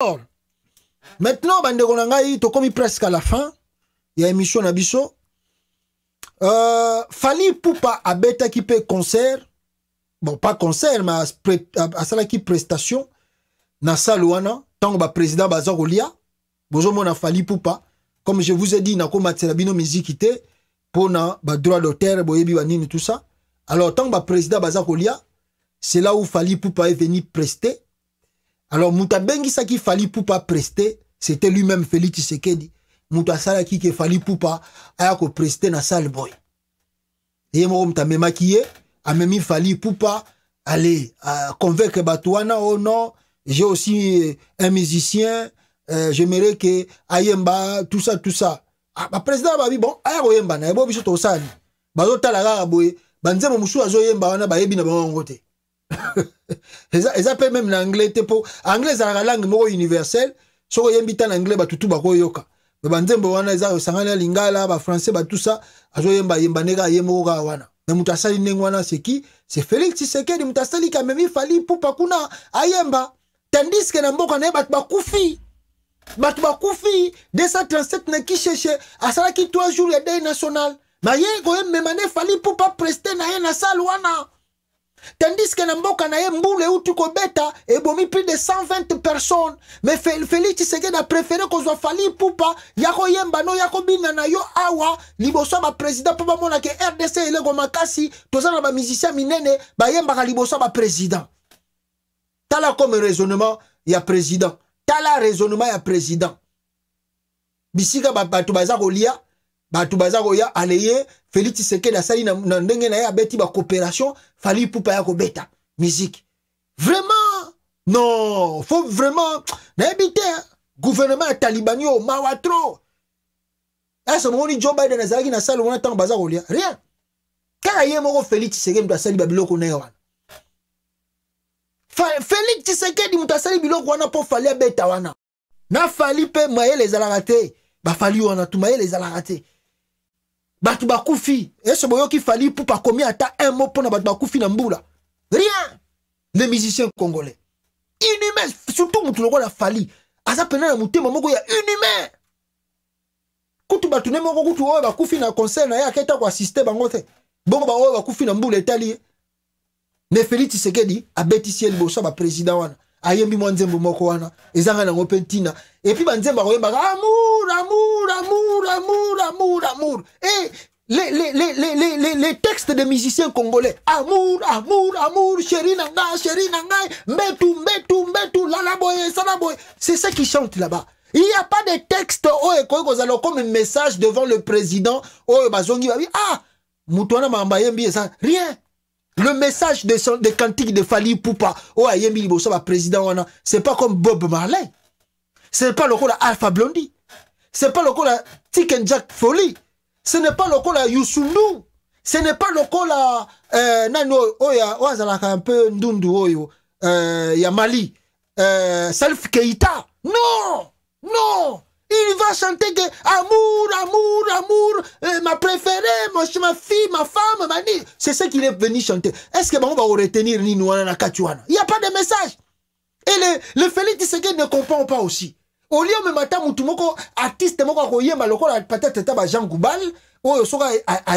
alors maintenant bandeko na ngai tokomi presque à la fin ya émission na biso euh, fali pupa abetaki mpe concert bon pas concert mais asalaki prestation na sale wana ntango baprésident baza kolia bozomona fali pupa comme je vous ai dit nakomatisela bino miziki te mpona badroit d'auteur boyebi banini tout ça alors ntango baprésident baza kolia c'est là où fali pupa est venu prester Alors, mouta ça sa ki pour pas prester, c'était lui-même Félix Sekedi. Mouta sala qui qu'il fallait pour pas, ayako prester na sale boy. Et moi, même maquillé, a même il fallait pour pas aller convaincre Batouana, oh non, j'ai aussi eh, un musicien, euh, j'aimerais que Ayemba, tout ça, tout ça. Ah, bah, président, bah, bon, ko yemba, na yebo, biso to sani. Bazo talaga boy, banzemo moussou zo yemba, wana, bah, yebi na ngote. eza eza mpe meme na anglais te mpo anglais ezalaka langue moko universelle soki oyembi ta na anglais batutu bakoyoka me banzembo wana eza osangani ya lingala bafrançais batusa azoyemba yemba ndenge aye moko kaka wana me moto asali ndenge wana seki se félix tshisekedi moto asali kamemi fali mpupa kuna ayemba tandiske na mboka na ye bato bakufi bato bakufi 237 na kisheshe asalaki 3 jours ya dei national ma ye koyemema nde fali mpupa preside na ye na sale wana tandiske na mboka na ye mbula euti kobeta ebomi plus de 120 personnes me félix tshisekedi apréféré kozwa fali pupa ya koyemba no ya kobina na yo awa liboso ya baprésident mpo bamona ke rdc eleko makasi toza na bamusicien minene bayembaka liboso ya baprésident tala comme raisonnement ya président tala raisonnement ya président bisika bato baza kolia bato baza koya aleye félix tshisekedi asali na, na ndenge na ye abeti bacoopération fali pupa ya kobeta miziki vraiment non faut vraiment nayebi te gouvernement ya talibani oyo mawa tro ese mokoni joe biden azalaki na sale wana ntango baza kolia rien kaka ye moko félix tshisekedi moto asali babiloko ndenge wana félix tshisekedi moto asali biloko wana mpo fali abeta wana na fali mpe mayele ezalaka te bafali wana tu mayele ezalaka te bato bakufi ese boyoki fali pupa akomi ata un mot mpona bato bakufi na mbula rien le musicien congolais inhumain surtout motu lokola fali aza pena na motema moko ya inhumain kutu bato ne moko kutu oyo bakufi na concert na ye aketa koassiste bango te bongo baoyo bakufi na mbula etali ye me feli tshisekedi abetisi ye liboso ya baprésident wana ayembi mwa nzembo moko wana ezanga nango mpe ntina epui banzembo akoyembaka amour amour amour amour amour amour Et eh, les, les, les, les, textes des musiciens congolais. Amour, amour, amour, chéri nanga, chéri nanga, mbetu, mbetu, mbetu, lalaboye, salaboye. C'est ce qu'ils chantent là-bas. Il n'y a pas de texte oh, comme un message devant le président. Oh, bazongi, ah, mutwana mambayembi, ça. Rien. Le message des, cantiques de Fali Poupa, oh, Yemi président, wana, c'est pas comme Bob Marley. C'est pas le rôle Alpha Blondie. C'est pas le rôle Tick and Jack Foley. Ce n'est pas le rôle Yusundu. Ce n'est pas le rôle euh, Nano, Oya, a un peu Ndundu, Oyo, oh, euh, Yamali, euh, Salif Keita. Non! Non! Il va chanter que amour, amour, amour, euh, ma préférée, mon, ma fille, ma femme, ma nièce. C'est ce qu'il est venu chanter. Est-ce que bah, on va retenir ni nous na Kachouana Il n'y a pas de message. Et le, le Félix Tshisekedi ne comprend pas aussi. Au lieu de matin, mutu moko artiste moko akoyemba lokola peut-être tata Jean Goubal, oyo soka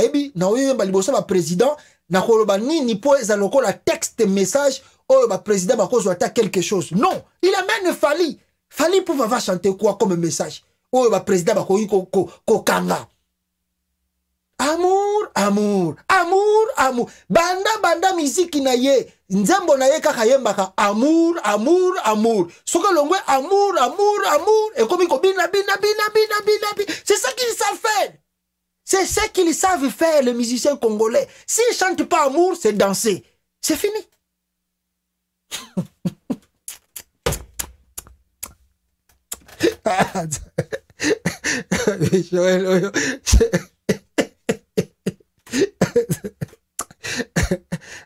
aibi na oyemba liboso président na koloba ni po eza la texte message oyo ma président cause ata quelque chose. Non, il amène fallu fali pouva va chanter quoi comme message oyo bapresident bakoki kokanga amour amour amour amour banda banda musique na ye na ye kaka amour amour amour amour amour amour bina bina bina bina bina c'est ça qu'ils savent faire c'est ce qu'ils savent faire les musiciens congolais s'ils chantent pas amour c'est danser c'est fini joel oyo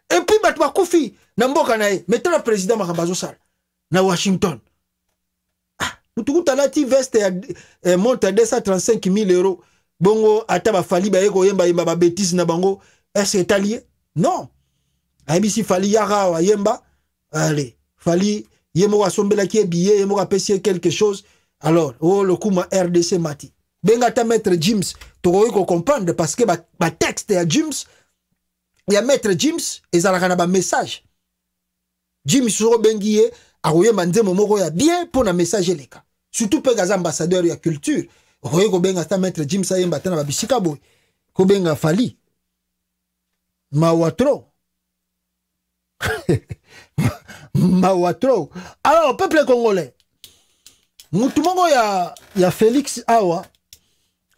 epui bato bakufi na mboka na ye me tala président makambo azosala na washington mutu ah, kutu alati veste ya eh, montre ya 235 000 euro bongo ata bafali baye koyembayemba babétise na bango eske etali ye non ayebisi fali yaka ayemba ale fali ye moko asombelaki ye billet ye moko apesi ye quelque chose alors oyo oh, lokuma rdc mati benga ata maître james tokoki kocomprendre parce que batexte ba ya james ya maître james ezalaka na bamessage james so obengi ye akoyemba nzembo moko ya bien mpo na message eleka surtout mpe kaza ambassadeur ya culture okoki kobenga ata maître james ayemba te na babisika boye kobenga fali mawatro mawatro alors peuple congolais motu moko ya, ya félix awa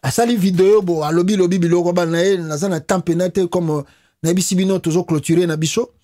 asali video bo alobi lobi biloko bana ye naza na temps pena te comme nayebisi bino tozoclôture na biso